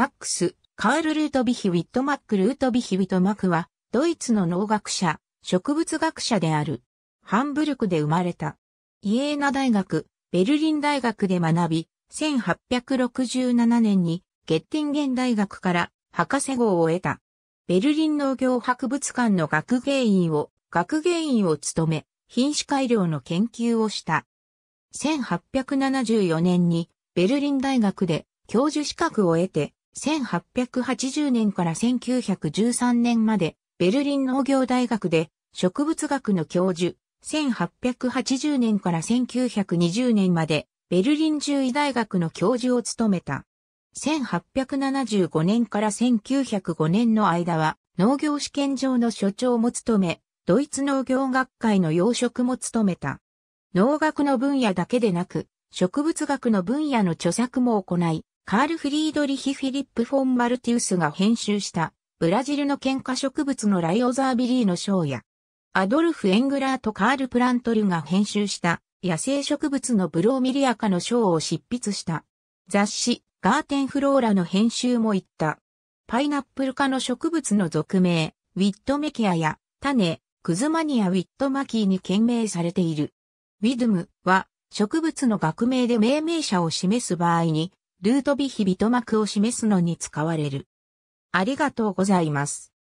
マックス、カール・ルートビヒ・ウィットマック・ルートビヒ・ウィトマクは、ドイツの農学者、植物学者である。ハンブルクで生まれた。イエーナ大学、ベルリン大学で学び、1867年にゲッティンゲン大学から博士号を得た。ベルリン農業博物館の学芸員を、学芸員を務め、品種改良の研究をした。1874年にベルリン大学で教授資格を得て、1880年から1913年まで、ベルリン農業大学で植物学の教授、1880年から1920年まで、ベルリン獣医大学の教授を務めた。1875年から1905年の間は、農業試験場の所長も務め、ドイツ農業学会の養殖も務めた。農学の分野だけでなく、植物学の分野の著作も行い、カール・フリードリヒ・フィリップ・フォン・マルティウスが編集した、ブラジルの喧嘩植物のライオザービリーの章や、アドルフ・エングラーとカール・プラントルが編集した、野生植物のブローミリアカの章を執筆した。雑誌、ガーテンフローラの編集も行った。パイナップル科の植物の俗名、ウィットメキアや、種、クズマニア・ウィットマキーに懸命されている。ウィドムは、植物の学名で命名者を示す場合に、ルートビヒビト膜を示すのに使われる。ありがとうございます。